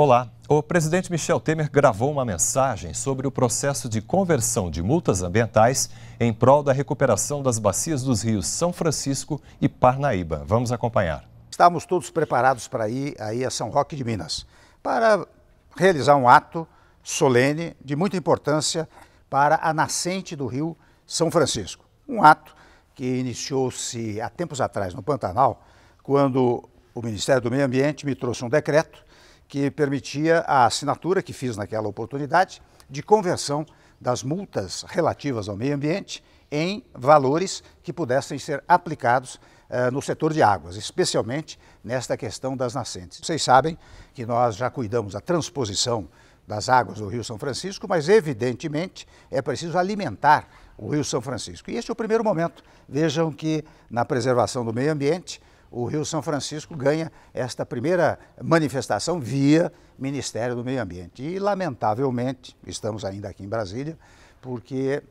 Olá. O presidente Michel Temer gravou uma mensagem sobre o processo de conversão de multas ambientais em prol da recuperação das bacias dos rios São Francisco e Parnaíba. Vamos acompanhar. Estávamos todos preparados para ir aí a São Roque de Minas, para realizar um ato solene de muita importância para a nascente do rio São Francisco. Um ato que iniciou-se há tempos atrás no Pantanal, quando o Ministério do Meio Ambiente me trouxe um decreto que permitia a assinatura que fiz naquela oportunidade de conversão das multas relativas ao meio ambiente em valores que pudessem ser aplicados uh, no setor de águas, especialmente nesta questão das nascentes. Vocês sabem que nós já cuidamos da transposição das águas do Rio São Francisco, mas evidentemente é preciso alimentar o Rio São Francisco. E este é o primeiro momento. Vejam que na preservação do meio ambiente o Rio São Francisco ganha esta primeira manifestação via Ministério do Meio Ambiente. E, lamentavelmente, estamos ainda aqui em Brasília, porque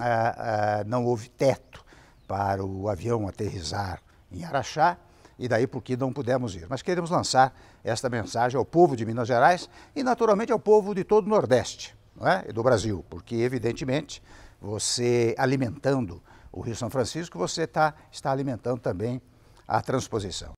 ah, ah, não houve teto para o avião aterrizar em Araxá, e daí porque não pudemos ir. Mas queremos lançar esta mensagem ao povo de Minas Gerais e, naturalmente, ao povo de todo o Nordeste é? e do Brasil, porque, evidentemente, você alimentando o Rio São Francisco, você tá, está alimentando também à transposição.